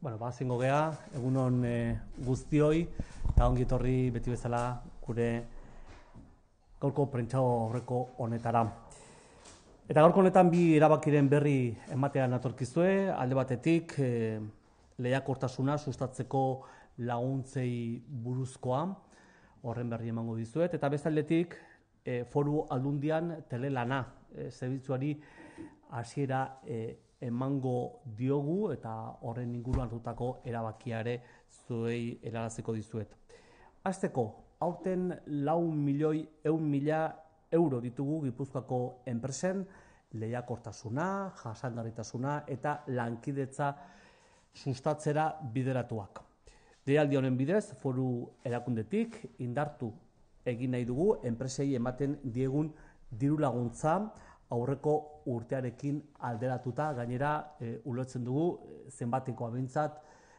Bueno, ba, zingo geha, egunon e, guztioi, eta ongi etorri beti bezala gure gorko prentsago horreko honetara. Eta gorko honetan bi erabakiren berri ematea atorkizue, alde batetik e, lehiakortasuna sustatzeko laguntzei buruzkoa, horren berri emango dizuet, eta beste aldetik eh, foru aldundian telelana e, zerbitzuari hasiera e, emango diogu eta horren inguruan dutako erabakiare zuei eraraziko dizuet. Azteko, aurten lau milioi eun mila euro ditugu Gipuzkoako enpresen, lehiakortasuna, jasandaritasuna eta lankidetza sustatzera bideratuak. Deialdi honen bidez, foru erakundetik indartu egin nahi dugu enpresei ematen diegun diru laguntza aurreko urtearekin alderatuta, gainera e, ulotzen dugu e, zenbateko abintzat,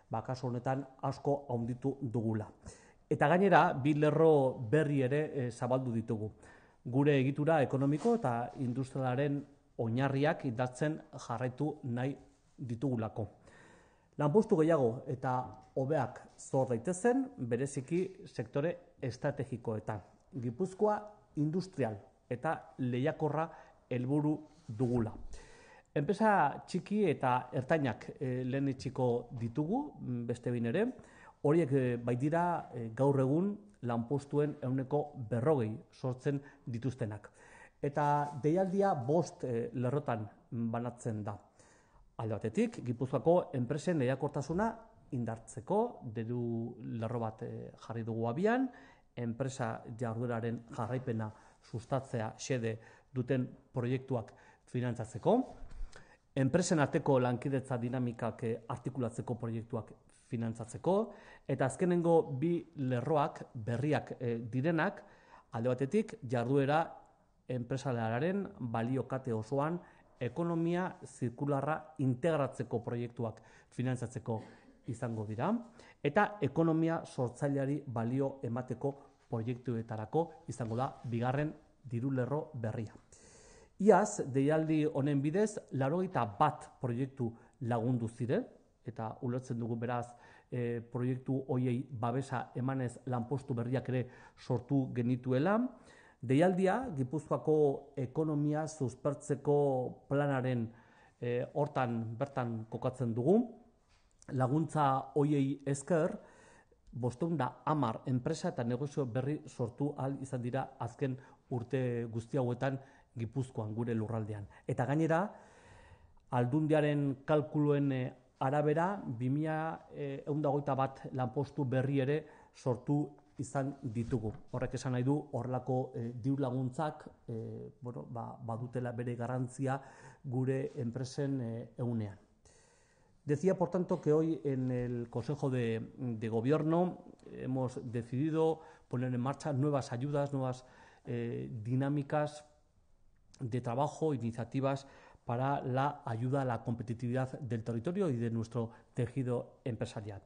ba, honetan asko haunditu dugula. Eta gainera, bi lerro berri ere e, zabaldu ditugu. Gure egitura ekonomiko eta industrialaren oinarriak idatzen jarraitu nahi ditugulako. Lanpostu gehiago eta hobeak zor daitezen bereziki sektore estrategikoetan. Gipuzkoa industrial eta lehiakorra helburu dugula. Enpresa txiki eta ertainak e, eh, lehen itxiko ditugu, mm, beste bin ere, horiek e, eh, bai dira eh, gaur egun lanpostuen euneko berrogei sortzen dituztenak. Eta deialdia bost lerrotan banatzen da. Alde batetik, Gipuzkoako enpresen lehiakortasuna indartzeko, dedu lerro bat jarri dugu abian, enpresa jardueraren jarraipena sustatzea xede duten proiektuak finantzatzeko, enpresen arteko lankidetza dinamikak eh, artikulatzeko proiektuak finantzatzeko, eta azkenengo bi lerroak berriak eh, direnak, alde batetik jarduera enpresalearen baliokate osoan ekonomia zirkularra integratzeko proiektuak finantzatzeko izango dira, eta ekonomia sortzaileari balio emateko proiektuetarako izango da bigarren diru lerro berria. Iaz, deialdi honen bidez, laro bat proiektu lagundu ziren, eta ulertzen dugu beraz, e, proiektu hoiei babesa emanez lanpostu berriak ere sortu genituela. Deialdia, Gipuzkoako ekonomia zuzpertzeko planaren eh, hortan bertan kokatzen dugu. Laguntza hoiei esker, bostun da amar, enpresa eta negozio berri sortu al izan dira azken urte guzti hauetan, Gipuzkoan gure lurraldean. Eta gainera, aldundiaren kalkuluen eh, arabera, 2000 egun eh, dagoita bat lanpostu berri ere sortu izan ditugu. Horrek esan nahi du, horrelako eh, diur laguntzak ba, badutela bere garantzia gure enpresen egunean. Decía, por tanto, que hoy en el Consejo de, de Gobierno hemos decidido poner en marcha nuevas ayudas, nuevas eh, dinámicas de trabajo, iniciativas para la ayuda a la competitividad del territorio y de nuestro tejido empresarial.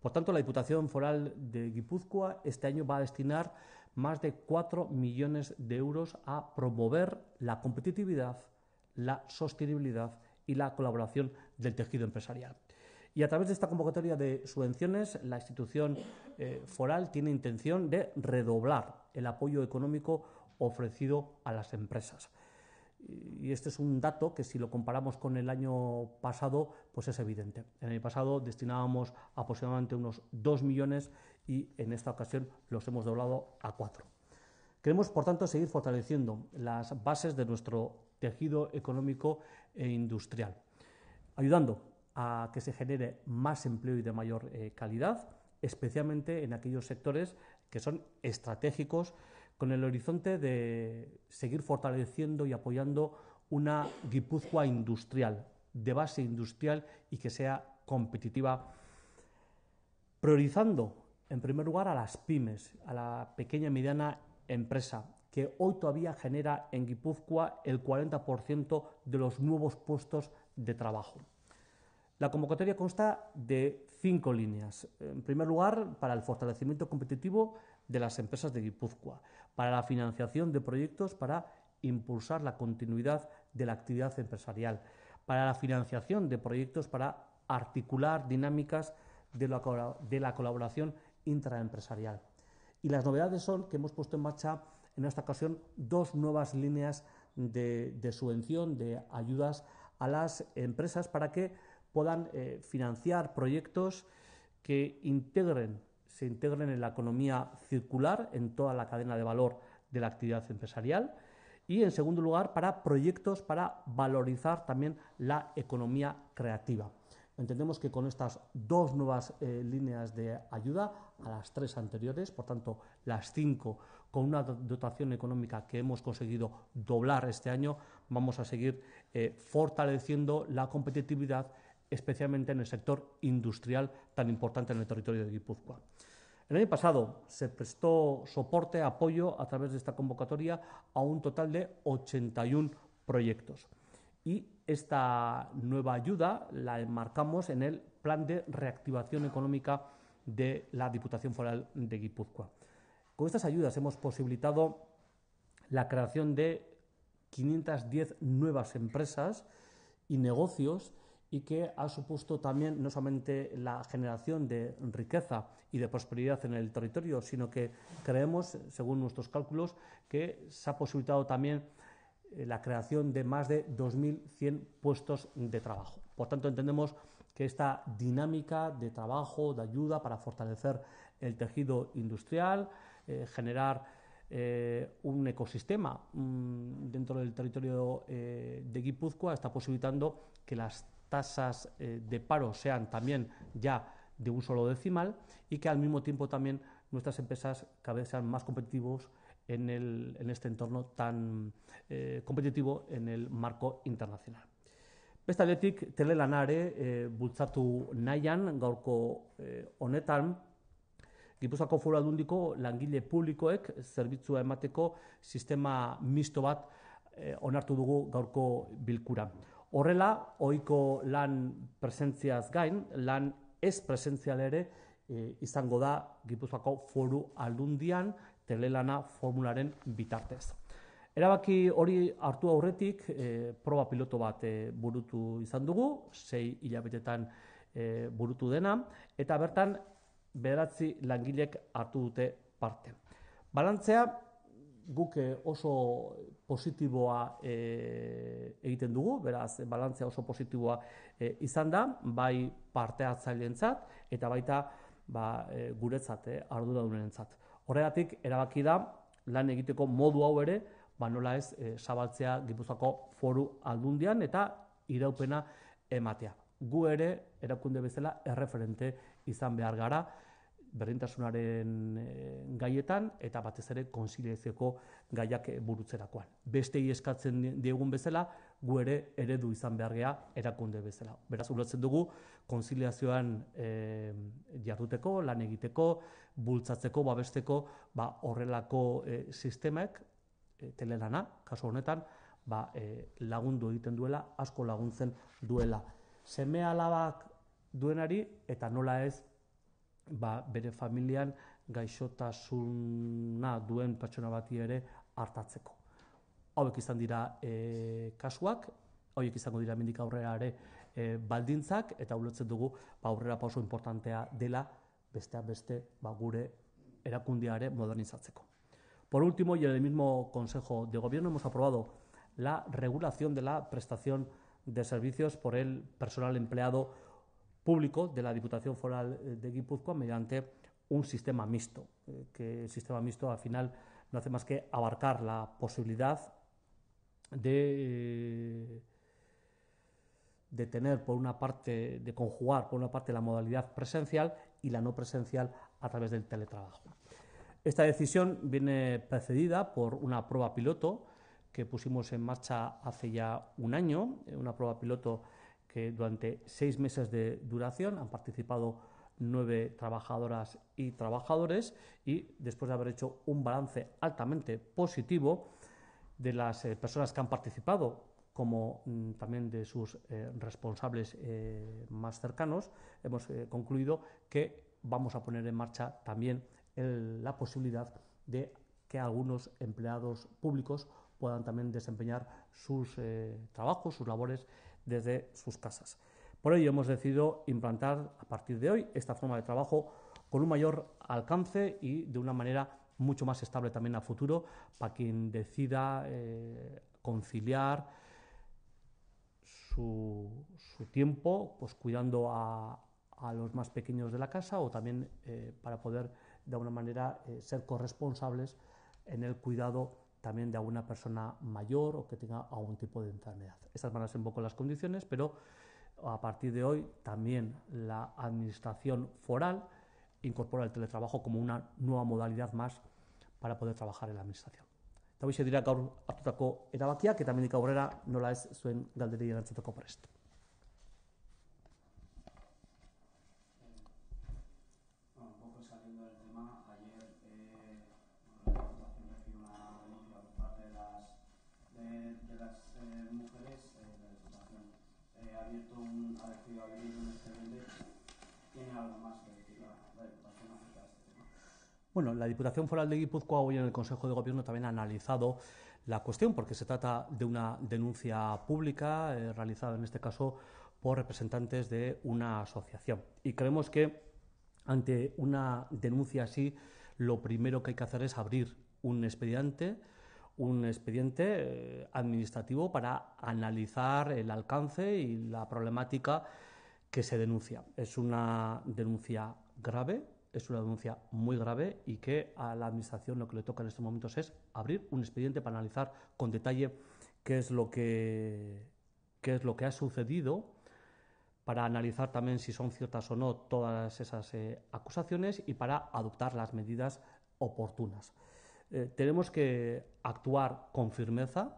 Por tanto, la Diputación Foral de Guipúzcoa este año va a destinar más de 4 millones de euros a promover la competitividad, la sostenibilidad y la colaboración del tejido empresarial. Y a través de esta convocatoria de subvenciones, la institución eh, foral tiene intención de redoblar el apoyo económico ofrecido a las empresas y este es un dato que si lo comparamos con el año pasado, pues es evidente. En el pasado destinábamos aproximadamente unos 2 millones y en esta ocasión los hemos doblado a 4. Queremos, por tanto, seguir fortaleciendo las bases de nuestro tejido económico e industrial, ayudando a que se genere más empleo y de mayor eh, calidad, especialmente en aquellos sectores que son estratégicos con el horizonte de seguir fortaleciendo y apoyando una Guipúzcoa industrial, de base industrial y que sea competitiva, priorizando en primer lugar a las pymes, a la pequeña y mediana empresa, que hoy todavía genera en Guipúzcoa el 40% de los nuevos puestos de trabajo. La convocatoria consta de cinco líneas. En primer lugar, para el fortalecimiento competitivo de las empresas de Guipúzcoa, para la financiación de proyectos para impulsar la continuidad de la actividad empresarial, para la financiación de proyectos para articular dinámicas de la, colaboración intraempresarial. Y las novedades son que hemos puesto en marcha en esta ocasión dos nuevas líneas de, subvención, de ayudas a las empresas para que puedan eh, financiar proyectos que integren se integren en la economía circular, en toda la cadena de valor de la actividad empresarial. Y en segundo lugar, para proyectos para valorizar también la economía creativa. Entendemos que con estas dos nuevas eh, líneas de ayuda, a las tres anteriores, por tanto las cinco, con una dotación económica que hemos conseguido doblar este año, vamos a seguir eh, fortaleciendo la competitividad especialmente en el sector industrial tan importante en el territorio de Guipúzcoa. El año pasado se prestó soporte, apoyo a través de esta convocatoria a un total de 81 proyectos. Y esta nueva ayuda la enmarcamos en el Plan de Reactivación Económica de la Diputación Foral de Guipúzcoa. Con estas ayudas hemos posibilitado la creación de 510 nuevas empresas y negocios y que ha supuesto también no solamente la generación de riqueza y de prosperidad en el territorio, sino que creemos, según nuestros cálculos, que se ha posibilitado también eh, la creación de más de 2.100 puestos de trabajo. Por tanto, entendemos que esta dinámica de trabajo, de ayuda para fortalecer el tejido industrial, eh, generar eh, un ecosistema mm, dentro del territorio de Guipúzcoa, está posibilitando que las tasas eh, de paro sean también ya de un solo decimal y que al mismo tiempo también nuestras empresas cada vez sean más competitivos en, el, en este entorno tan eh, competitivo en el marco internacional. Bestaldetik, telelanare e, eh, bultzatu nahian gaurko eh, honetan, Gipuzako foru adundiko langile publikoek zerbitzua emateko sistema misto bat onartu dugu gaurko bilkura. Horrela, ohiko lan presentziaz gain, lan ez presentzial ere e, izango da Gipuzkoako Foru Aldundian telelana formularen bitartez. Erabaki hori hartu aurretik, e, proba piloto bat e, burutu izan dugu, sei hilabetetan e, burutu dena, eta bertan bederatzi langilek hartu dute parte. Balantzea, guke eh, oso positiboa e, egiten dugu, beraz, balantzia oso positiboa eh, izan da, bai parte hartzailentzat eta baita ba, e, guretzat, e, ardura Horregatik, erabaki da, lan egiteko modu hau ere, ba nola ez, e, zabaltzea Gipuzkoako foru aldundian eta iraupena ematea. Gu ere, erakunde bezala, erreferente izan behar gara, berdintasunaren eh, gaietan eta batez ere konsiliazioko gaiak eh, burutzerakoan. Bestei eskatzen diegun bezala, gu ere eredu izan behar geha erakunde bezala. Beraz, ulatzen dugu, konsiliazioan e, eh, jarduteko, lan egiteko, bultzatzeko, babesteko, ba, horrelako e, sistemek, e, telelana, kasu honetan, ba, lagundu egiten duela, asko laguntzen duela. Semealabak alabak duenari, eta nola ez, ba, bere familian gaixotasuna duen pertsona bati ere hartatzeko. Hau izan dira e, kasuak, hauek izango dira mendik aurrera ere eh, baldintzak, eta ulotzen dugu ba, aurrera pauso importantea dela beste beste ba, gure erakundiare modernizatzeko. Por último, y en el mismo Consejo de Gobierno hemos aprobado la regulación de la prestación de servicios por el personal empleado público de la Diputación Foral eh, de Guipúzcoa mediante un sistema mixto, eh, que el sistema mixto al final no hace más que abarcar la posibilidad de, eh, de tener por una parte, de conjugar por una parte la modalidad presencial y la no presencial a través del teletrabajo. Esta decisión viene precedida por una prueba piloto que pusimos en marcha hace ya un año, una prueba piloto que durante seis meses de duración han participado nueve trabajadoras y trabajadores y después de haber hecho un balance altamente positivo de las eh, personas que han participado como mm, también de sus eh, responsables eh, más cercanos, hemos concluido que vamos a poner en marcha también la posibilidad de que algunos empleados públicos puedan también desempeñar sus trabajos, sus labores desde sus casas. Por ello hemos decidido implantar a partir de hoy esta forma de trabajo con un mayor alcance y de una manera mucho más estable también a futuro para quien decida eh, conciliar su, tiempo pues cuidando a, los más pequeños de la casa o también eh, para poder de alguna manera eh, ser corresponsables en el cuidado también de alguna persona mayor o que tenga algún tipo de enfermedad. Estas van a ser un poco las condiciones, pero a partir de hoy también la administración foral incorpora el teletrabajo como una nueva modalidad más para poder trabajar en la administración Eta hoxe dira gaur hartutako la es, suena aurrera nola ez zuen galderi para esto. la, Diputación este Bueno, la Diputación Foral de Guipúzcoa hoy en el Consejo de Gobierno también ha analizado la cuestión porque se trata de una denuncia pública eh, realizada en este caso por representantes de una asociación. Y creemos que ante una denuncia así, lo primero que hay que hacer es abrir un expediente, un expediente eh, administrativo para analizar el alcance y la problemática que se denuncia. Es una denuncia grave, es una denuncia muy grave y que a la Administración lo que le toca en estos momentos es abrir un expediente para analizar con detalle qué es lo que, qué es lo que ha sucedido para analizar también si son ciertas o no todas esas eh, acusaciones y para adoptar las medidas oportunas. Eh, tenemos que actuar con firmeza,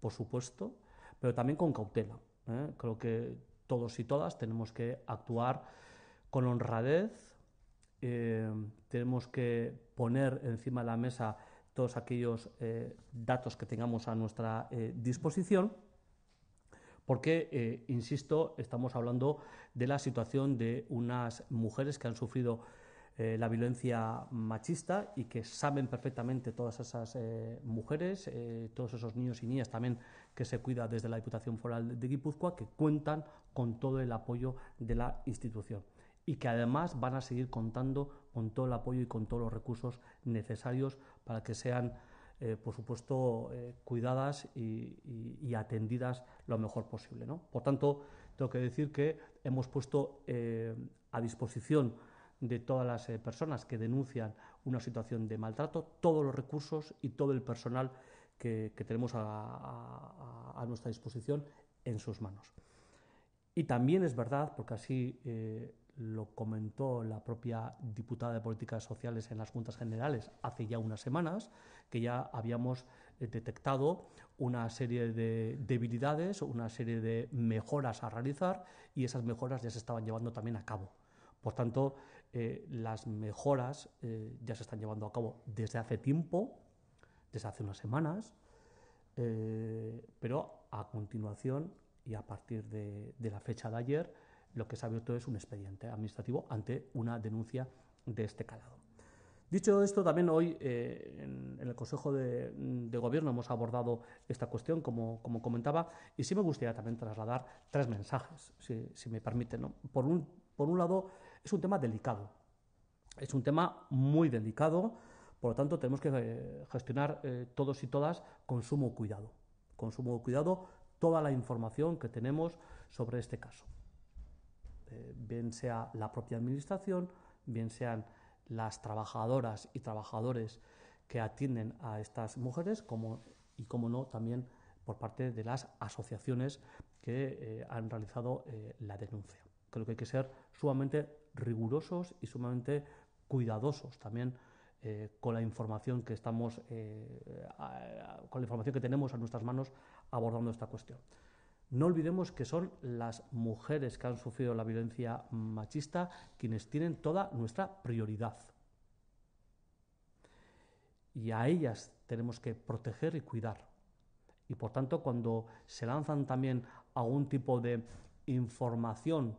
por supuesto, pero también con cautela. ¿eh? Creo que todos y todas tenemos que actuar con honradez, eh, tenemos que poner encima de la mesa todos aquellos datos que tengamos a nuestra disposición, porque, insisto, estamos hablando de la situación de unas mujeres que han sufrido eh, la violencia machista y que saben perfectamente todas esas eh, mujeres, eh, todos esos niños y niñas también que se cuida desde la Diputación Foral de Guipúzcoa, que cuentan con todo el apoyo de la institución y que además van a seguir contando con todo el apoyo y con todos los recursos necesarios para que sean, por supuesto, cuidadas y, atendidas lo mejor posible. Por tanto, tengo que decir que hemos puesto a disposición de todas las eh, personas que denuncian una situación de maltrato, todos los recursos y todo el personal que, tenemos a, nuestra disposición en sus manos. Y también es verdad, porque así eh, lo comentó la propia diputada de Políticas Sociales en las Juntas Generales hace ya unas semanas, que ya habíamos eh, detectado una serie de debilidades, una serie de mejoras a realizar y esas mejoras ya se estaban llevando también a cabo. Por tanto, eh, las mejoras eh, ya se están llevando a cabo desde hace tiempo, desde hace unas semanas, eh, pero a continuación y a partir de, la fecha de ayer, lo que se ha abierto es un expediente administrativo ante una denuncia de este calado. Dicho esto, también hoy en, el Consejo de, Gobierno hemos abordado esta cuestión, como, comentaba, y sí me gustaría también trasladar tres mensajes, si, me permiten. Por, un, por un lado, es un tema delicado. Es un tema muy delicado, por lo tanto tenemos que eh, gestionar eh, todos y todas con sumo cuidado. Con sumo cuidado toda la información que tenemos sobre este caso. Eh, bien sea la propia administración, bien sean las trabajadoras y trabajadores que atienden a estas mujeres, como, y como no, también por parte de las asociaciones que han realizado la denuncia. Creo que hay que ser sumamente rigurosos y sumamente cuidadosos también eh, con la información que estamos eh, con la información que tenemos a nuestras manos abordando esta cuestión. No olvidemos que son las mujeres que han sufrido la violencia machista quienes tienen toda nuestra prioridad. Y a ellas tenemos que proteger y cuidar. Y por tanto, cuando se lanzan también algún tipo de información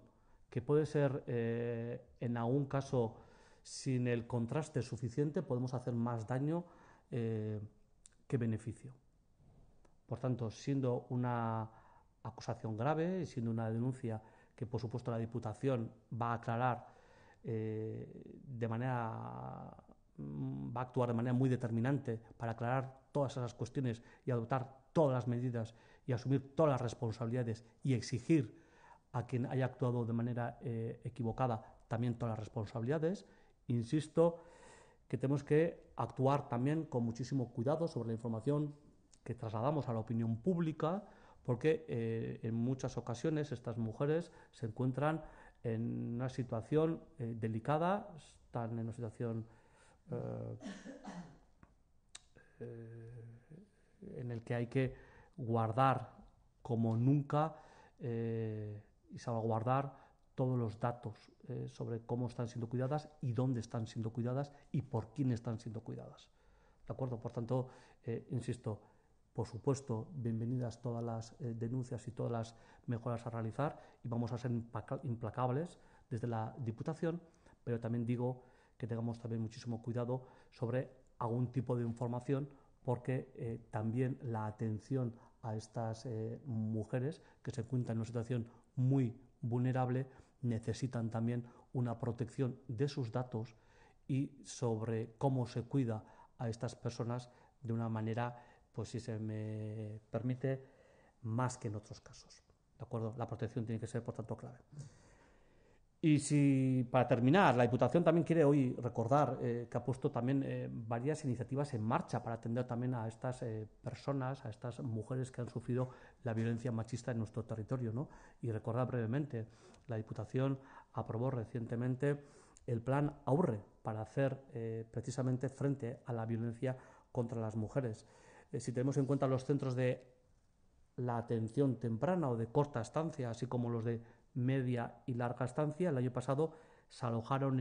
que puede ser eh, en algún caso sin el contraste suficiente podemos hacer más daño eh, que beneficio. Por tanto, siendo una acusación grave, y siendo una denuncia que por supuesto la Diputación va a aclarar eh, de manera mm, va a actuar de manera muy determinante para aclarar todas esas cuestiones y adoptar todas las medidas y asumir todas las responsabilidades y exigir a quien haya actuado de manera eh, equivocada también todas las responsabilidades. Insisto que tenemos que actuar también con muchísimo cuidado sobre la información que trasladamos a la opinión pública, porque eh, en muchas ocasiones estas mujeres se encuentran en una situación eh, delicada, están en una situación en el que hay que guardar como nunca y salvaguardar todos los datos eh, sobre cómo están siendo cuidadas y dónde están siendo cuidadas y por quién están siendo cuidadas. ¿De acuerdo? Por tanto, eh, insisto, por supuesto, bienvenidas todas las eh, denuncias y todas las mejoras a realizar y vamos a ser implacables desde la Diputación, pero también digo que tengamos también muchísimo cuidado sobre algún tipo de información porque también la atención a estas mujeres que se encuentran en una situación muy vulnerable necesitan también una protección de sus datos y sobre cómo se cuida a estas personas de una manera, pues si se me permite, más que en otros casos. ¿De acuerdo? La protección tiene que ser, por tanto, clave. Y si, para terminar, la Diputación también quiere hoy recordar eh, que ha puesto también eh, varias iniciativas en marcha para atender también a estas eh, personas, a estas mujeres que han sufrido la violencia machista en nuestro territorio. ¿no? Y recordar brevemente, la Diputación aprobó recientemente el plan AURRE para hacer precisamente frente a la violencia contra las mujeres. si tenemos en cuenta los centros de la atención temprana o de corta estancia, así como los de media y larga estancia. El año pasado se alojaron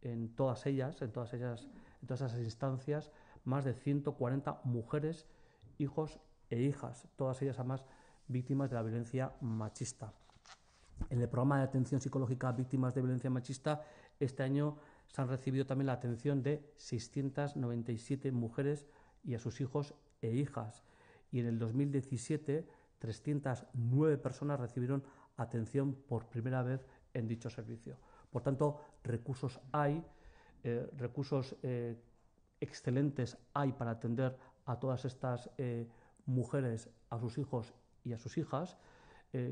en, todas ellas, en todas ellas, en todas esas instancias, más de 140 mujeres, hijos e hijas, todas ellas además víctimas de la violencia machista. En el programa de atención psicológica a víctimas de violencia machista, este año se han recibido también la atención de 697 mujeres y a sus hijos e hijas. Y en el 2017, 309 personas recibieron atención por primera vez en dicho servicio. Por tanto, recursos hay, eh, recursos eh, excelentes hay para atender a todas estas eh, mujeres, a sus hijos y a sus hijas.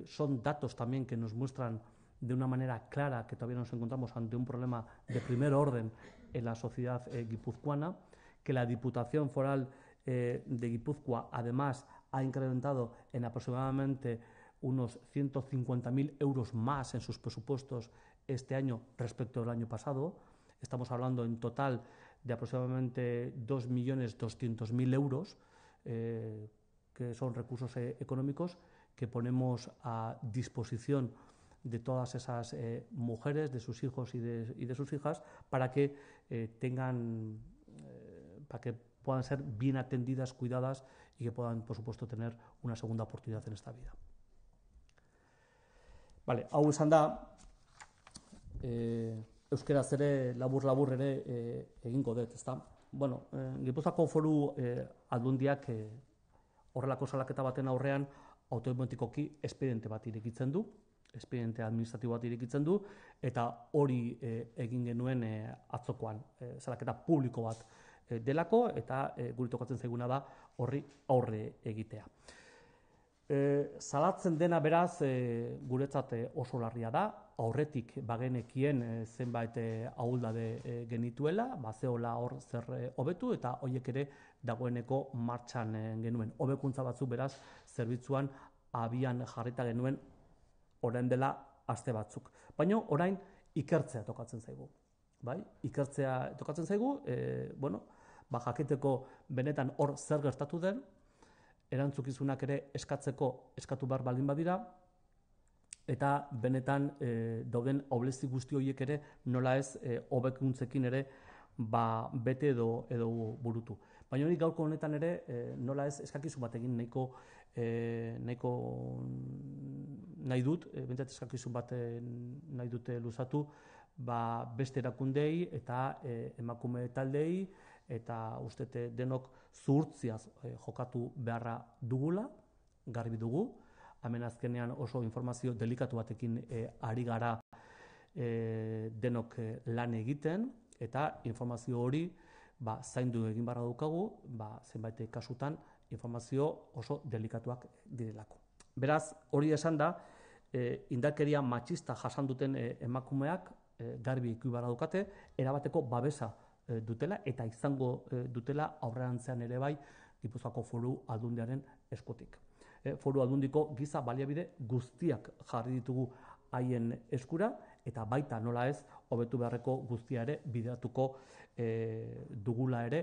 son datos también que nos muestran de una manera clara que todavía nos encontramos ante un problema de primer orden en la sociedad guipuzcoana, que la Diputación Foral de Guipúzcoa además ha incrementado en aproximadamente unos 150.000 euros más en sus presupuestos este año respecto al año pasado. Estamos hablando en total de aproximadamente 2.200.000 euros, eh, que son recursos eh, económicos que ponemos a disposición de todas esas eh, mujeres, de sus hijos y de, y de sus hijas, para que tengan, para que puedan ser bien atendidas, cuidadas y que puedan, por supuesto, tener una segunda oportunidad en esta vida. Bale, hau esan da, e, eh, euskeraz ere labur-labur ere e, egingo dut, ezta? Bueno, e, eh, Gipuzako foru e, aldundiak e, horrelako salaketa baten aurrean autoimotikoki espediente bat irekitzen du, espediente administratibo bat irekitzen du, eta hori e, egin genuen e, atzokoan, e, salaketa publiko bat e, delako, eta e, guri tokatzen zaiguna da horri aurre egitea. E, salatzen dena beraz e, guretzat e, oso larria da, aurretik bagenekien e, zenbait e, ahuldade e, genituela, ba zeola hor zer e, hobetu eta hoiek ere dagoeneko martxan genuen. Hobekuntza batzuk beraz zerbitzuan abian jarrita genuen orain dela aste batzuk. Baina orain ikertzea tokatzen zaigu. Bai, ikertzea tokatzen zaigu, e, bueno, ba, jaketeko benetan hor zer gertatu den, erantzukizunak ere eskatzeko eskatu bar baldin badira, eta benetan eh, dauden oblezi guzti horiek ere nola ez e, eh, obekuntzekin ere ba, bete edo, edo burutu. Baina hori gaurko honetan ere e, nola ez eskakizu bat egin nahiko, nahiko nahi dut, e, bentsat eskakizu bat nahi dute luzatu, ba, beste erakundei eta e, emakume taldei, eta ustete denok zurtziaz eh, jokatu beharra dugula, garbi dugu, hemen azkenean oso informazio delikatu batekin eh, ari gara eh, denok lan egiten, eta informazio hori ba, zaindu egin barra dukagu, ba, zenbait kasutan informazio oso delikatuak direlako. Beraz, hori esan da, e, indakeria matxista jasan duten emakumeak e, garbi ikubara dukate, erabateko babesa Eh, dutela eta izango eh, dutela aurrerantzean ere bai Gipuzkoako Foru Aldundiaren eskotik. Eh, foru Aldundiko giza baliabide guztiak jarri ditugu haien eskura eta baita nola ez hobetu beharreko guztia ere bideratuko dugula ere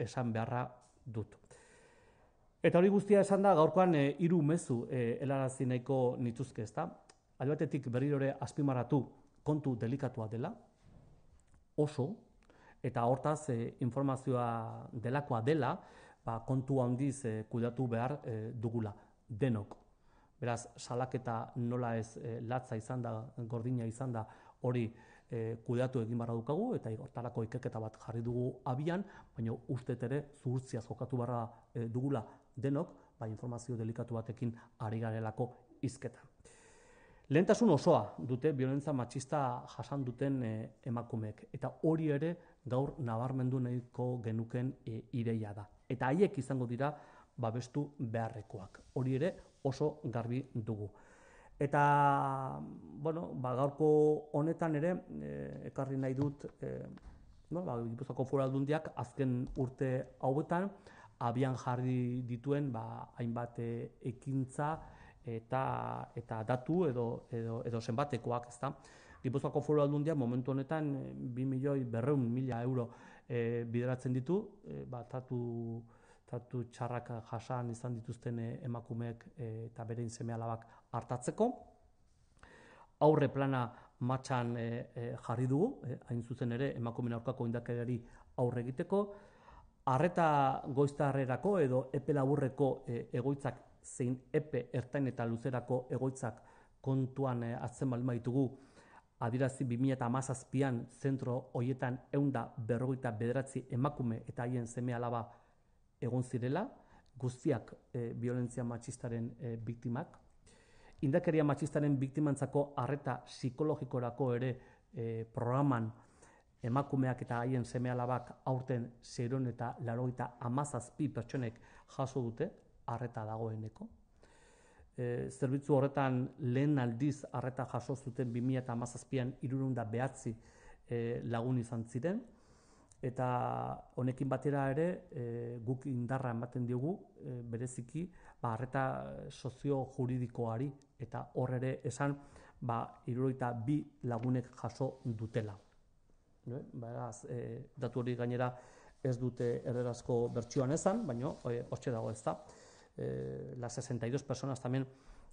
esan beharra dut. Eta hori guztia esan da gaurkoan hiru mezu e, elarazi nahiko nituzke, ezta? Albatetik berrirore azpimarratu kontu delikatua dela, oso eta hortaz e, informazioa delakoa dela, ba, kontu handiz e, eh, kudatu behar e, dugula, denok. Beraz, salaketa nola ez latza izan da, gordina izan da, hori e, kudatu egin barra dukagu, eta hortarako ikerketa bat jarri dugu abian, baina uste ere zuhurtzia zokatu barra dugula denok, ba, informazio delikatu batekin ari garelako izketan. Lentasun osoa dute violentza matxista jasan duten e, emakumeek eta hori ere gaur nabarmendu nahiko genuken e, da. Eta haiek izango dira babestu beharrekoak. Hori ere oso garbi dugu. Eta bueno, ba, gaurko honetan ere e, ekarri nahi dut e, no, ba, Gipuzkoako Foru Aldundiak azken urte hauetan abian jarri dituen ba, hainbat e, ekintza eta, eta datu edo, edo, edo zenbatekoak, ez Gipuzkoako foru aldundia, momentu honetan, 2 eh, milioi euro eh, bideratzen ditu, e, eh, tatu, ba, tatu txarrak jasan izan dituzten emakumeek eta bere inzeme alabak hartatzeko. Aurre plana matxan jarri dugu, hain zuzen ere emakumeen aurkako indakeriari aurre egiteko. Arreta goiztarrerako edo epe e, egoitzak zein epe ertain eta luzerako egoitzak kontuan e, atzen balma ditugu, adirazi eta amazazpian zentro hoietan eunda berrogeita bederatzi emakume eta haien zeme alaba egon zirela, guztiak eh, violentzia matxistaren eh, biktimak. Indakeria matxistaren biktimantzako arreta psikologikorako ere eh, programan emakumeak eta haien seme aurten zeiron eta laro pertsonek jaso dute, arreta dagoeneko. E, zerbitzu horretan lehen aldiz arreta jaso zuten eta an 309 e, lagun izan ziren eta honekin batera ere e, guk indarra ematen diogu e, bereziki ba arreta sozio juridikoari eta hor ere esan ba 72 lagunek jaso dutela. Ne? Ba, beraz, e, datu hori gainera ez dute errerazko bertsioan esan, baino e, hori dago ez da. Eh, las 62 personas también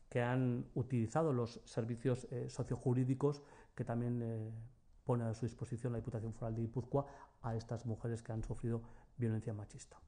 que han utilizado los servicios eh, sociojurídicos que también eh, pone a su disposición la Diputación Foral de Guipúzcoa a estas mujeres que han sufrido violencia machista.